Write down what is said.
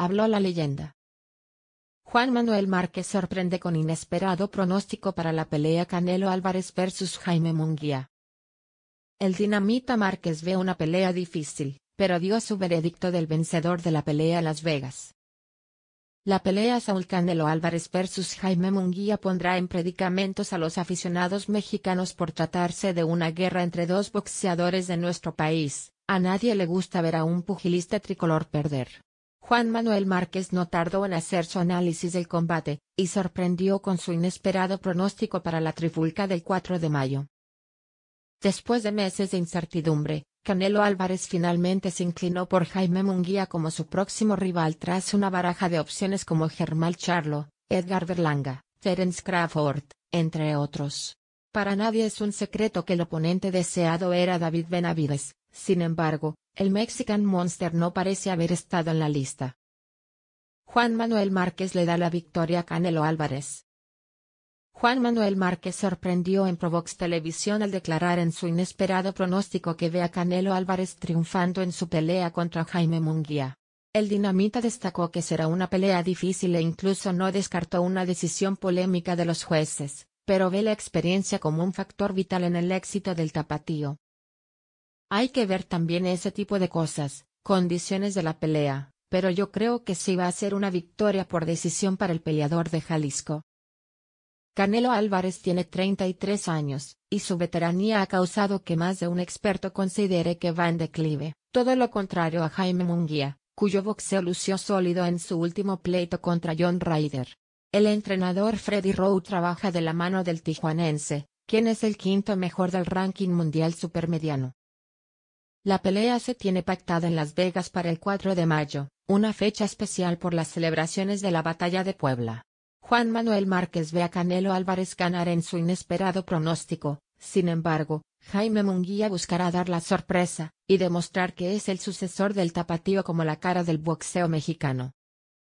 habló la leyenda. Juan Manuel Márquez sorprende con inesperado pronóstico para la pelea Canelo Álvarez versus Jaime Munguía. El dinamita Márquez ve una pelea difícil, pero dio su veredicto del vencedor de la pelea Las Vegas. La pelea Saúl Canelo Álvarez versus Jaime Munguía pondrá en predicamentos a los aficionados mexicanos por tratarse de una guerra entre dos boxeadores de nuestro país. A nadie le gusta ver a un pugilista tricolor perder. Juan Manuel Márquez no tardó en hacer su análisis del combate, y sorprendió con su inesperado pronóstico para la trifulca del 4 de mayo. Después de meses de incertidumbre, Canelo Álvarez finalmente se inclinó por Jaime Munguía como su próximo rival tras una baraja de opciones como Germán Charlo, Edgar Berlanga, Terence Crawford, entre otros. Para nadie es un secreto que el oponente deseado era David Benavides, sin embargo, el Mexican Monster no parece haber estado en la lista. Juan Manuel Márquez le da la victoria a Canelo Álvarez. Juan Manuel Márquez sorprendió en Provox Televisión al declarar en su inesperado pronóstico que ve a Canelo Álvarez triunfando en su pelea contra Jaime Munguía. El dinamita destacó que será una pelea difícil e incluso no descartó una decisión polémica de los jueces, pero ve la experiencia como un factor vital en el éxito del tapatío. Hay que ver también ese tipo de cosas, condiciones de la pelea, pero yo creo que sí va a ser una victoria por decisión para el peleador de Jalisco. Canelo Álvarez tiene 33 años, y su veteranía ha causado que más de un experto considere que va en declive, todo lo contrario a Jaime Munguía, cuyo boxeo lució sólido en su último pleito contra John Ryder. El entrenador Freddy Rowe trabaja de la mano del tijuanense, quien es el quinto mejor del ranking mundial supermediano. La pelea se tiene pactada en Las Vegas para el 4 de mayo, una fecha especial por las celebraciones de la Batalla de Puebla. Juan Manuel Márquez ve a Canelo Álvarez ganar en su inesperado pronóstico, sin embargo, Jaime Munguía buscará dar la sorpresa, y demostrar que es el sucesor del tapatío como la cara del boxeo mexicano.